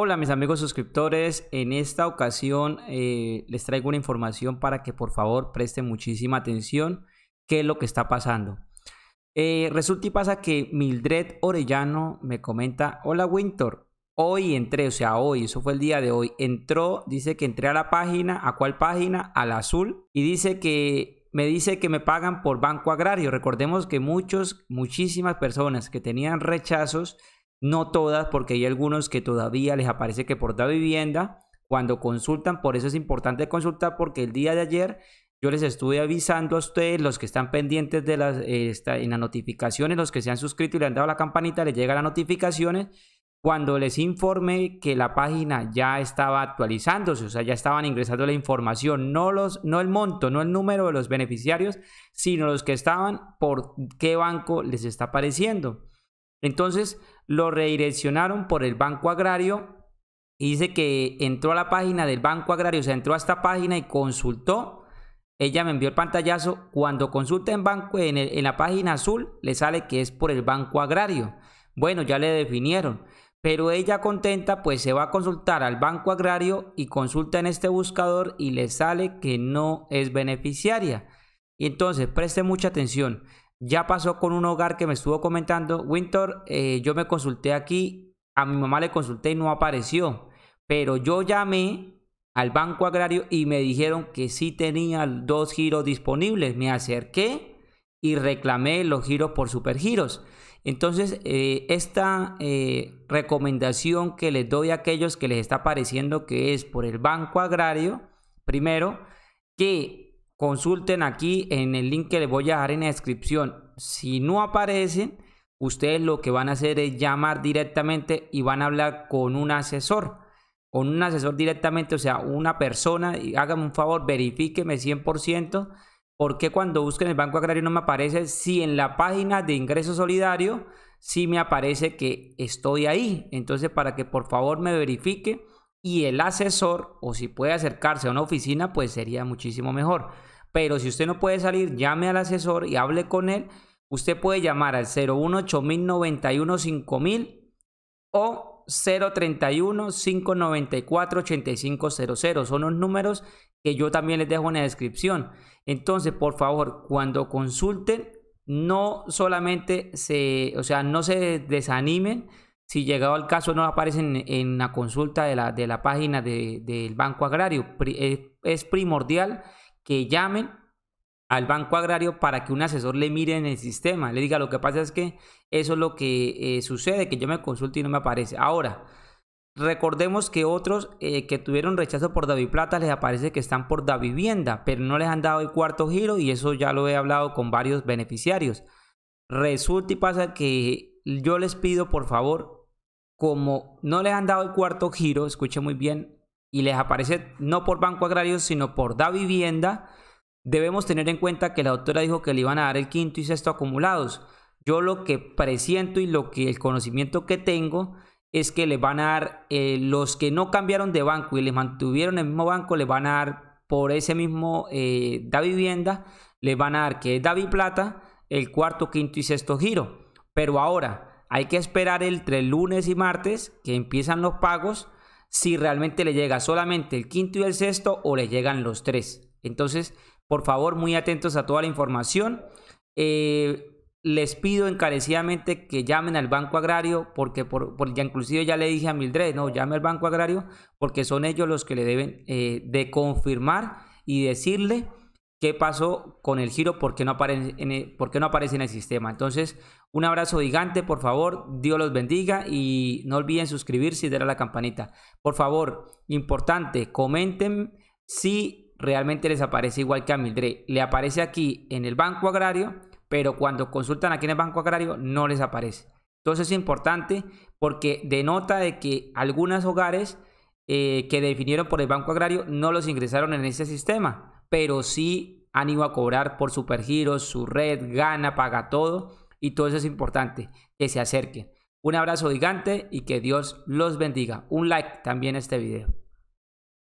Hola mis amigos suscriptores, en esta ocasión eh, les traigo una información para que por favor presten muchísima atención qué es lo que está pasando. Eh, resulta y pasa que Mildred Orellano me comenta, hola Winter, hoy entré, o sea, hoy, eso fue el día de hoy, entró, dice que entré a la página, ¿a cuál página? Al azul, y dice que me dice que me pagan por Banco Agrario. Recordemos que muchos, muchísimas personas que tenían rechazos, no todas, porque hay algunos que todavía les aparece que por vivienda, cuando consultan, por eso es importante consultar, porque el día de ayer yo les estuve avisando a ustedes, los que están pendientes de las, eh, en las notificaciones, los que se han suscrito y le han dado la campanita, les llegan las notificaciones cuando les informe que la página ya estaba actualizándose, o sea, ya estaban ingresando la información, no, los, no el monto, no el número de los beneficiarios, sino los que estaban por qué banco les está apareciendo. Entonces lo redireccionaron por el Banco Agrario y dice que entró a la página del Banco Agrario, o sea, entró a esta página y consultó. Ella me envió el pantallazo. Cuando consulta en, banco, en, en la página azul, le sale que es por el Banco Agrario. Bueno, ya le definieron. Pero ella contenta, pues se va a consultar al Banco Agrario y consulta en este buscador y le sale que no es beneficiaria. Y entonces, preste mucha atención. Ya pasó con un hogar que me estuvo comentando, Winter, eh, yo me consulté aquí, a mi mamá le consulté y no apareció, pero yo llamé al Banco Agrario y me dijeron que sí tenía dos giros disponibles. Me acerqué y reclamé los giros por supergiros. Entonces, eh, esta eh, recomendación que les doy a aquellos que les está pareciendo que es por el Banco Agrario, primero, que consulten aquí en el link que les voy a dejar en la descripción. Si no aparecen, ustedes lo que van a hacer es llamar directamente y van a hablar con un asesor. Con un asesor directamente, o sea, una persona, y háganme un favor, verifíqueme 100%, porque cuando busquen el Banco Agrario no me aparece, si en la página de ingreso solidario, sí me aparece que estoy ahí. Entonces, para que por favor me verifique y el asesor, o si puede acercarse a una oficina, pues sería muchísimo mejor. Pero si usted no puede salir, llame al asesor y hable con él. Usted puede llamar al 018 o 031-594-8500. Son los números que yo también les dejo en la descripción. Entonces, por favor, cuando consulten, no solamente se, o sea, no se desanimen, si llegado al caso no aparecen en la consulta de la, de la página del Banco Agrario. Eh, es primordial que llamen al Banco Agrario para que un asesor le mire en el sistema, le diga lo que pasa es que eso es lo que eh, sucede, que yo me consulto y no me aparece. Ahora, recordemos que otros eh, que tuvieron rechazo por David Plata les aparece que están por David Vivienda, pero no les han dado el cuarto giro y eso ya lo he hablado con varios beneficiarios. Resulta y pasa que yo les pido por favor como no les han dado el cuarto giro, escuchen muy bien, y les aparece no por Banco Agrario, sino por Da Vivienda, debemos tener en cuenta que la doctora dijo que le iban a dar el quinto y sexto acumulados. Yo lo que presiento y lo que el conocimiento que tengo es que les van a dar eh, los que no cambiaron de banco y les mantuvieron el mismo banco, les van a dar por ese mismo eh, Da Vivienda, les van a dar que es Da Plata, el cuarto, quinto y sexto giro. Pero ahora, hay que esperar entre lunes y martes que empiezan los pagos si realmente le llega solamente el quinto y el sexto o le llegan los tres. Entonces, por favor, muy atentos a toda la información. Eh, les pido encarecidamente que llamen al Banco Agrario porque ya inclusive ya le dije a Mildred, no, llame al Banco Agrario porque son ellos los que le deben eh, de confirmar y decirle qué pasó con el giro, por qué no aparece en el, no aparece en el sistema. Entonces, un abrazo gigante, por favor, Dios los bendiga y no olviden suscribirse y darle a la campanita. Por favor, importante, comenten si realmente les aparece igual que a Mildred. Le aparece aquí en el Banco Agrario, pero cuando consultan aquí en el Banco Agrario no les aparece. Entonces es importante porque denota de que algunos hogares eh, que definieron por el Banco Agrario no los ingresaron en ese sistema pero sí han a cobrar por supergiros, su red, gana, paga todo. Y todo eso es importante, que se acerquen. Un abrazo gigante y que Dios los bendiga. Un like también a este video.